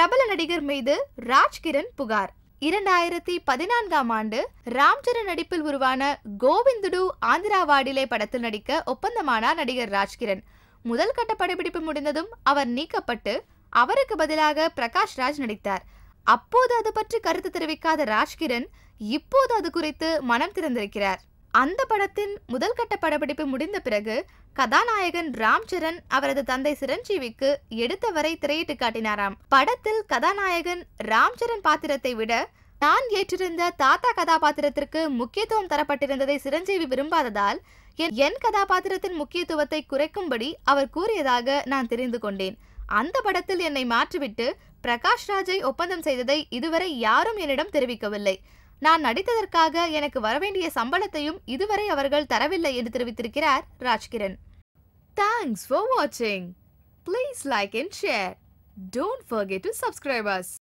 பிரபல நடிகர் மீது ராஜ்கிரண் புகார் இரண்டாயிரத்தி பதினான்காம் ஆண்டு ராம்சரண் நடிப்பில் உருவான கோவிந்துடு ஆந்திராவாடிலே படத்தில் நடிக்க ஒப்பந்தமானார் நடிகர் ராஜ்கிரண் முதல் கட்ட படப்பிடிப்பு முடிந்ததும் அவர் நீக்கப்பட்டு அவருக்கு பதிலாக பிரகாஷ் ராஜ் நடித்தார் அப்போது அது பற்றி கருத்து தெரிவிக்காத ராஜ்கிரண் இப்போது அது குறித்து மனம் திறந்திருக்கிறார் அந்த படத்தின் முதல் கட்ட படப்பிடிப்பு முடிந்த பிறகு கதாநாயகன் ராம் சரண் அவரது தந்தை சிரஞ்சீவிக்கு எடுத்தவரை திரையிட்டு காட்டினாராம் படத்தில் கதாநாயகன் ராம் சரண் பாத்திரத்தை விட நான் ஏற்றிருந்த தாத்தா கதாபாத்திரத்திற்கு முக்கியத்துவம் தரப்பட்டிருந்ததை சிரஞ்சீவி விரும்பாததால் என் கதாபாத்திரத்தின் முக்கியத்துவத்தை குறைக்கும்படி அவர் கூறியதாக நான் தெரிந்து கொண்டேன் அந்த படத்தில் என்னை மாற்றிவிட்டு பிரகாஷ் ராஜை ஒப்பந்தம் செய்ததை இதுவரை யாரும் என்னிடம் தெரிவிக்கவில்லை நான் நடித்ததற்காக எனக்கு வரவேண்டிய சம்பளத்தையும் இதுவரை அவர்கள் தரவில்லை என்று தெரிவித்திருக்கிறார் ராஜ்கிரண் தேங்க்ஸ் ஃபார் வாட்சிங் please like and share don't forget to subscribers